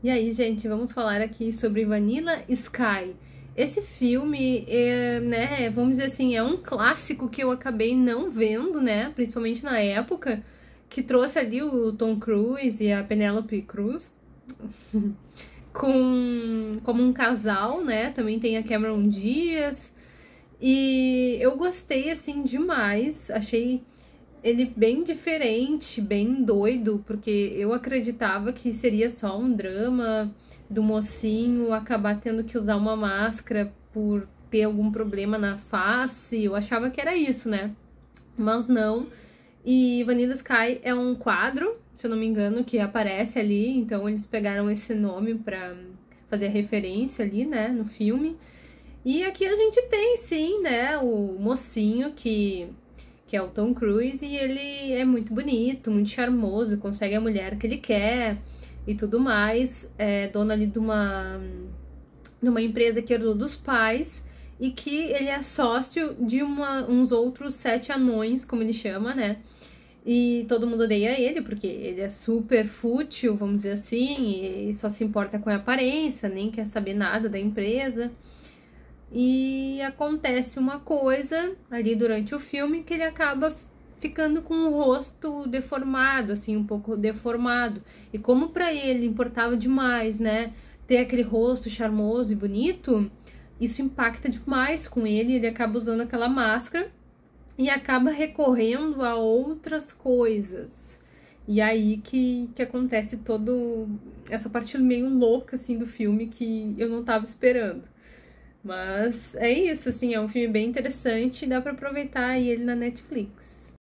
E aí, gente, vamos falar aqui sobre Vanilla Sky. Esse filme, é, né, vamos dizer assim, é um clássico que eu acabei não vendo, né, principalmente na época, que trouxe ali o Tom Cruise e a Penélope Cruz com, como um casal, né, também tem a Cameron Diaz, e eu gostei, assim, demais, achei ele bem diferente, bem doido, porque eu acreditava que seria só um drama do mocinho acabar tendo que usar uma máscara por ter algum problema na face. Eu achava que era isso, né? Mas não. E Vanilla Sky é um quadro, se eu não me engano, que aparece ali, então eles pegaram esse nome para fazer referência ali, né, no filme. E aqui a gente tem sim, né, o mocinho que que é o Tom Cruise, e ele é muito bonito, muito charmoso, consegue a mulher que ele quer e tudo mais. É dono ali de uma, de uma empresa que herdou dos pais e que ele é sócio de uma, uns outros sete anões, como ele chama, né? E todo mundo odeia ele, porque ele é super fútil, vamos dizer assim, e só se importa com a aparência, nem quer saber nada da empresa e acontece uma coisa ali durante o filme que ele acaba ficando com o rosto deformado, assim, um pouco deformado. E como para ele importava demais, né, ter aquele rosto charmoso e bonito, isso impacta demais com ele, ele acaba usando aquela máscara e acaba recorrendo a outras coisas. E aí que, que acontece todo essa parte meio louca assim do filme que eu não tava esperando. Mas é isso, assim, é um filme bem interessante, dá para aproveitar ele na Netflix.